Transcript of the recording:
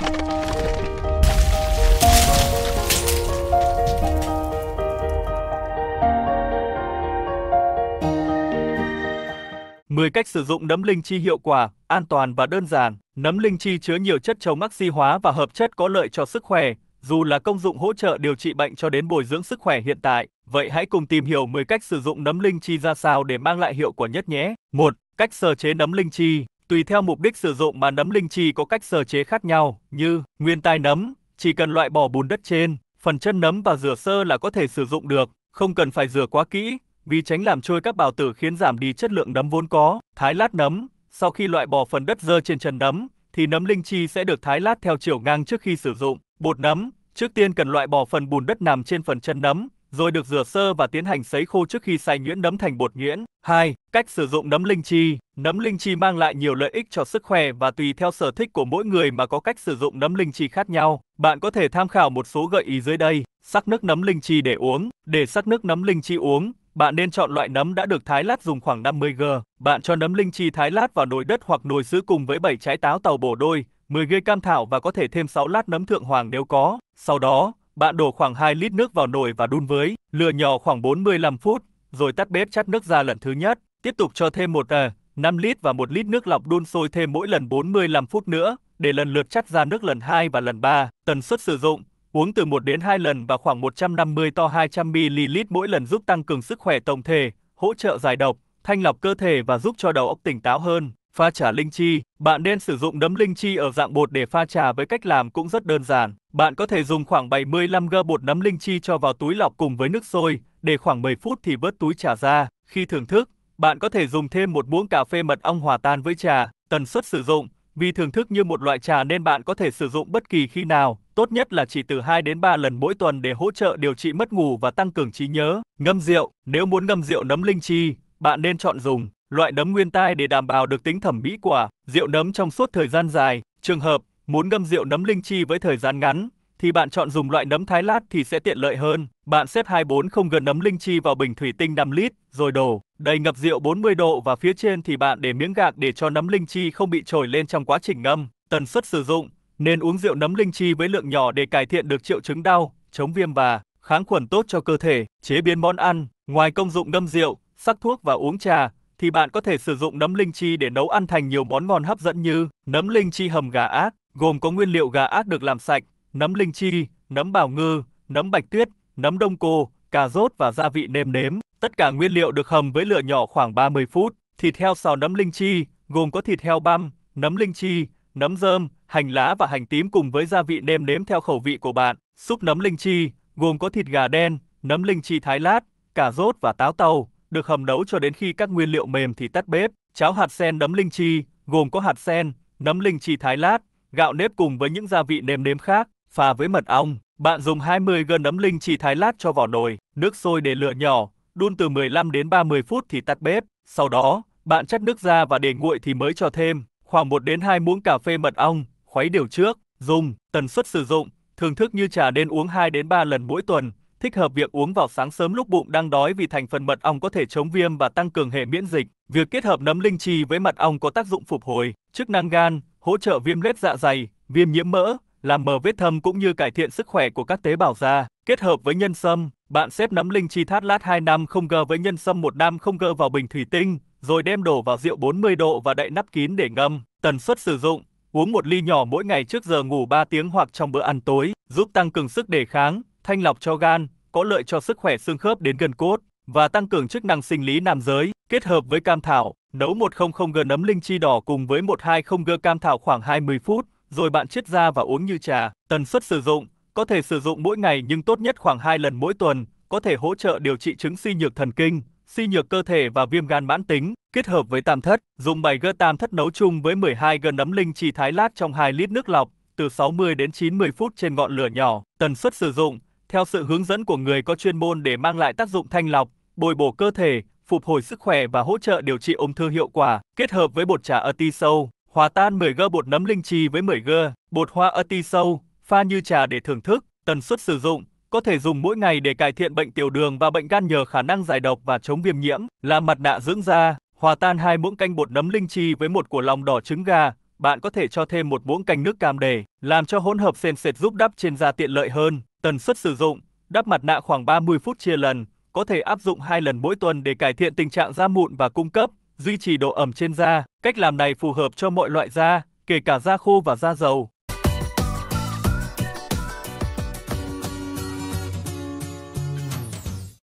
10 cách sử dụng nấm linh chi hiệu quả, an toàn và đơn giản. Nấm linh chi chứa nhiều chất chống oxy hóa và hợp chất có lợi cho sức khỏe, dù là công dụng hỗ trợ điều trị bệnh cho đến bồi dưỡng sức khỏe hiện tại. Vậy hãy cùng tìm hiểu 10 cách sử dụng nấm linh chi ra sao để mang lại hiệu quả nhất nhé. 1. Cách sơ chế nấm linh chi. Tùy theo mục đích sử dụng mà nấm linh chi có cách sơ chế khác nhau, như nguyên tai nấm, chỉ cần loại bỏ bùn đất trên, phần chân nấm và rửa sơ là có thể sử dụng được, không cần phải rửa quá kỹ, vì tránh làm trôi các bào tử khiến giảm đi chất lượng nấm vốn có. Thái lát nấm, sau khi loại bỏ phần đất dơ trên chân nấm, thì nấm linh chi sẽ được thái lát theo chiều ngang trước khi sử dụng. Bột nấm, trước tiên cần loại bỏ phần bùn đất nằm trên phần chân nấm, rồi được rửa sơ và tiến hành sấy khô trước khi xay nhuyễn nấm thành bột nhuyễn. 2. Cách sử dụng nấm linh chi. Nấm linh chi mang lại nhiều lợi ích cho sức khỏe và tùy theo sở thích của mỗi người mà có cách sử dụng nấm linh chi khác nhau. Bạn có thể tham khảo một số gợi ý dưới đây. Sắc nước nấm linh chi để uống. Để sắc nước nấm linh chi uống, bạn nên chọn loại nấm đã được thái lát dùng khoảng 50 g. Bạn cho nấm linh chi thái lát vào nồi đất hoặc nồi sứ cùng với 7 trái táo tàu bổ đôi, 10 g cam thảo và có thể thêm 6 lát nấm thượng hoàng nếu có. Sau đó, bạn đổ khoảng 2 lít nước vào nồi và đun với, lửa nhỏ khoảng 45 phút, rồi tắt bếp chắt nước ra lần thứ nhất. Tiếp tục cho thêm 1 à, 5 lít và 1 lít nước lọc đun sôi thêm mỗi lần 45 phút nữa, để lần lượt chắt ra nước lần 2 và lần 3. Tần suất sử dụng, uống từ 1 đến 2 lần và khoảng 150 to 200 ml mỗi lần giúp tăng cường sức khỏe tổng thể, hỗ trợ giải độc, thanh lọc cơ thể và giúp cho đầu óc tỉnh táo hơn. Pha trà linh chi, bạn nên sử dụng nấm linh chi ở dạng bột để pha trà với cách làm cũng rất đơn giản. Bạn có thể dùng khoảng 75 g bột nấm linh chi cho vào túi lọc cùng với nước sôi, để khoảng 10 phút thì vớt túi trà ra. Khi thưởng thức, bạn có thể dùng thêm một muỗng cà phê mật ong hòa tan với trà. Tần suất sử dụng, vì thưởng thức như một loại trà nên bạn có thể sử dụng bất kỳ khi nào, tốt nhất là chỉ từ 2 đến 3 lần mỗi tuần để hỗ trợ điều trị mất ngủ và tăng cường trí nhớ. Ngâm rượu, nếu muốn ngâm rượu nấm linh chi, bạn nên chọn dùng loại nấm nguyên tai để đảm bảo được tính thẩm mỹ quả, rượu nấm trong suốt thời gian dài. Trường hợp muốn ngâm rượu nấm linh chi với thời gian ngắn thì bạn chọn dùng loại nấm thái lát thì sẽ tiện lợi hơn. Bạn xếp không g nấm linh chi vào bình thủy tinh 5 lít, rồi đổ đầy ngập rượu 40 độ và phía trên thì bạn để miếng gạc để cho nấm linh chi không bị trồi lên trong quá trình ngâm. Tần suất sử dụng nên uống rượu nấm linh chi với lượng nhỏ để cải thiện được triệu chứng đau, chống viêm và kháng khuẩn tốt cho cơ thể. Chế biến món ăn, ngoài công dụng ngâm rượu, sắc thuốc và uống trà, thì bạn có thể sử dụng nấm linh chi để nấu ăn thành nhiều món ngon hấp dẫn như nấm linh chi hầm gà ác, gồm có nguyên liệu gà ác được làm sạch, nấm linh chi, nấm bào ngư, nấm bạch tuyết, nấm đông cô, cà rốt và gia vị nêm nếm. Tất cả nguyên liệu được hầm với lửa nhỏ khoảng 30 phút. Thịt heo xào nấm linh chi, gồm có thịt heo băm, nấm linh chi, nấm rơm, hành lá và hành tím cùng với gia vị nêm nếm theo khẩu vị của bạn. Súp nấm linh chi, gồm có thịt gà đen, nấm linh chi thái lát, cà rốt và táo tàu được hầm nấu cho đến khi các nguyên liệu mềm thì tắt bếp. Cháo hạt sen nấm linh chi, gồm có hạt sen, nấm linh chi thái lát, gạo nếp cùng với những gia vị nêm nếm khác, pha với mật ong. Bạn dùng 20 g nấm linh chi thái lát cho vào nồi, nước sôi để lửa nhỏ, đun từ 15 đến 30 phút thì tắt bếp. Sau đó, bạn chất nước ra và để nguội thì mới cho thêm khoảng 1 đến 2 muỗng cà phê mật ong, khuấy đều trước, dùng, tần suất sử dụng, thưởng thức như trà nên uống 2 đến 3 lần mỗi tuần thích hợp việc uống vào sáng sớm lúc bụng đang đói vì thành phần mật ong có thể chống viêm và tăng cường hệ miễn dịch. Việc kết hợp nấm linh chi với mật ong có tác dụng phục hồi, chức năng gan, hỗ trợ viêm lết dạ dày, viêm nhiễm mỡ, làm mờ vết thâm cũng như cải thiện sức khỏe của các tế bào da. Kết hợp với nhân sâm, bạn xếp nấm linh chi thát lát 2 năm không g với nhân sâm 1 năm không g vào bình thủy tinh, rồi đem đổ vào rượu 40 độ và đậy nắp kín để ngâm. Tần suất sử dụng, uống một ly nhỏ mỗi ngày trước giờ ngủ 3 tiếng hoặc trong bữa ăn tối, giúp tăng cường sức đề kháng, thanh lọc cho gan, có lợi cho sức khỏe xương khớp đến gần cốt và tăng cường chức năng sinh lý nam giới, kết hợp với cam thảo, nấu 100g nấm linh chi đỏ cùng với 120g cam thảo khoảng 20 phút, rồi bạn chiết ra và uống như trà. Tần suất sử dụng, có thể sử dụng mỗi ngày nhưng tốt nhất khoảng 2 lần mỗi tuần, có thể hỗ trợ điều trị chứng suy nhược thần kinh, suy nhược cơ thể và viêm gan mãn tính, kết hợp với tam thất, dùng 7g tam thất nấu chung với 12g nấm linh chi thái lát trong 2 lít nước lọc, từ 60 đến 90 phút trên ngọn lửa nhỏ. Tần suất sử dụng, theo sự hướng dẫn của người có chuyên môn để mang lại tác dụng thanh lọc, bồi bổ cơ thể, phục hồi sức khỏe và hỗ trợ điều trị ung thư hiệu quả, kết hợp với bột trà ati hòa tan 10 g bột nấm linh chi với 10 g bột hoa ati pha như trà để thưởng thức, tần suất sử dụng có thể dùng mỗi ngày để cải thiện bệnh tiểu đường và bệnh gan nhờ khả năng giải độc và chống viêm nhiễm, là mặt nạ dưỡng da, hòa tan hai muỗng canh bột nấm linh chi với một của lòng đỏ trứng gà, bạn có thể cho thêm một muỗng canh nước cam để làm cho hỗn hợp sền sệt giúp đắp trên da tiện lợi hơn. Tần suất sử dụng, đắp mặt nạ khoảng 30 phút chia lần, có thể áp dụng 2 lần mỗi tuần để cải thiện tình trạng da mụn và cung cấp, duy trì độ ẩm trên da. Cách làm này phù hợp cho mọi loại da, kể cả da khô và da dầu.